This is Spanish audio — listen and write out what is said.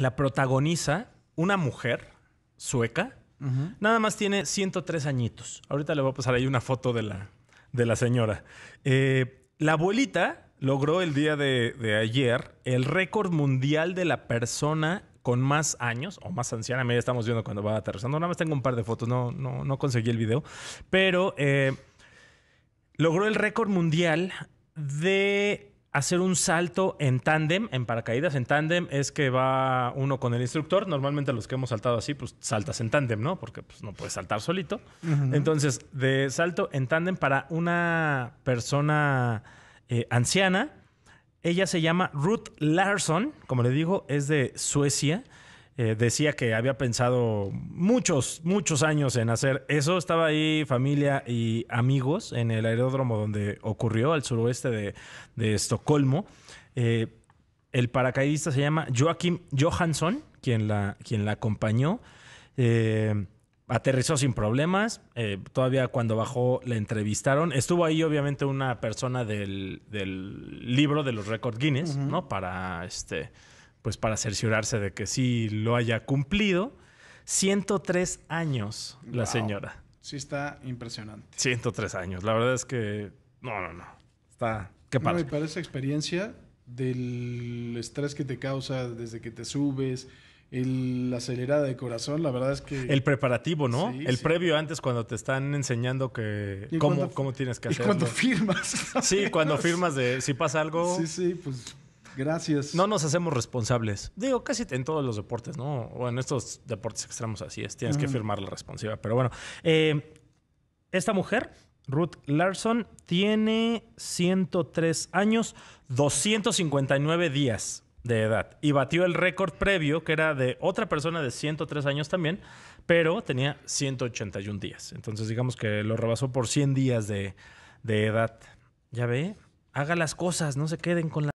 la protagoniza una mujer sueca. Nada más tiene 103 añitos. Ahorita le voy a pasar ahí una foto de la, de la señora. Eh, la abuelita logró el día de, ayer el récord mundial de la persona con más años o más anciana. ya estamos viendo cuando va aterrizando. Nada más tengo un par de fotos, no, no, no conseguí el video. Pero eh, logró el récord mundial de hacer un salto en tándem, en paracaídas. En tándem es que va uno con el instructor. Normalmente los que hemos saltado así, pues saltas en tándem, ¿no? Porque pues, no puedes saltar solito. Entonces, de salto en tándem para una persona eh, anciana. Ella se llama Ruth Larson como le digo, es de Suecia. Eh, decía que había pensado muchos, muchos años en hacer eso. Estaba ahí familia y amigos en el aeródromo donde ocurrió, al suroeste de, Estocolmo. Eh, el paracaidista se llama Joaquim Johansson, quien la, quien la acompañó. Eh, aterrizó sin problemas. todavía cuando bajó la entrevistaron. Estuvo ahí, obviamente, una persona del, libro de los récords Guinness, ¿no? Para este pues para cerciorarse de que sí lo haya cumplido. 103 años la señora. Sí, está impresionante. 103 años. La verdad es que. No, no, no. Está. Qué padre. No, para esa experiencia del estrés que te causa desde que te subes, la acelerada de corazón, la verdad es que... El preparativo, ¿no? el previo antes cuando te están enseñando que... Cómo, cómo, tienes que hacer. Y cuando firmas. Sí, cuando firmas de si pasa algo... Sí, sí, pues... Gracias. No nos hacemos responsables. Digo, casi en todos los deportes, ¿no? O en estos deportes extremos así es. Tienes que firmar la responsiva. Pero bueno, eh, esta mujer, Ruth Larson, tiene 103 años, 259 días de edad. Y batió el récord previo, que era de otra persona de 103 años también, pero tenía 181 días. Entonces, digamos que lo rebasó por 100 días de, de edad. Ya ve, haga las cosas, no se queden con la...